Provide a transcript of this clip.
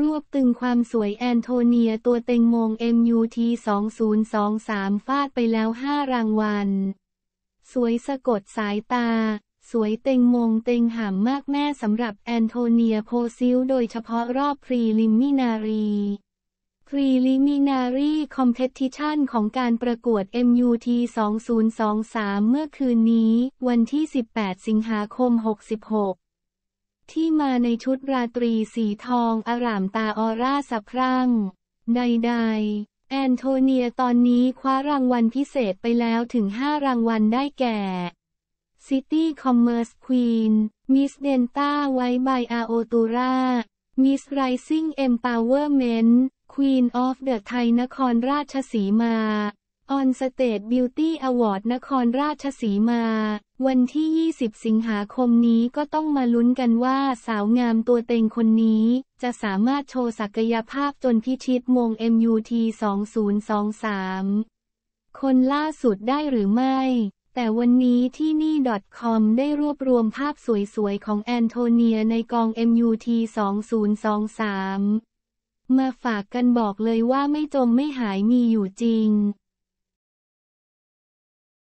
รวบตึงความสวยแอนโทเนียตัวเต็งมง MUT 2023ฟาดไปแล้ว 5 รางวัล สวยสะกดสายตา สวยเต็งมงเต็งหามมากแม่สำหรับแอนโทเนียโพซิลโดยเฉพาะรอบพรีลิมินารีพรีลิมินารีคอมเพติชันของการประกวด MUT 2023เมื่อคืนนี้วันที่ 18 สิงหาคม 66ที่มาในชุดราตรีสีทองอารามตาออร่าสะพรั่งใดๆแอนโทเนียตอนนี้คว้ารางวัลพิเศษไปแล้วถึง 5รางวัลได้แก่ City Commerce Queen Miss Delta White by Aotura Miss Rising Empowerment Queen of the Thai นครราชสีมาออนสเตทบิวตี้อวอร์ดนครราชสีมา วันที่ 20 สิงหาคมนี้ก็ต้องมาลุ้นกันว่าสาวงามตัวเต็งคนนี้ จะสามารถโชว์ศักยภาพจนพิชิตมง MUT 2023 คนล่าสุดได้หรือไม่ แต่วันนี้ที่นี่ .com ได้รวบรวมภาพสวยๆ ของแอนโทเนียในกอง MUT 2023 มาฝากกันบอกเลยว่าไม่จมไม่หายมีอยู่จริง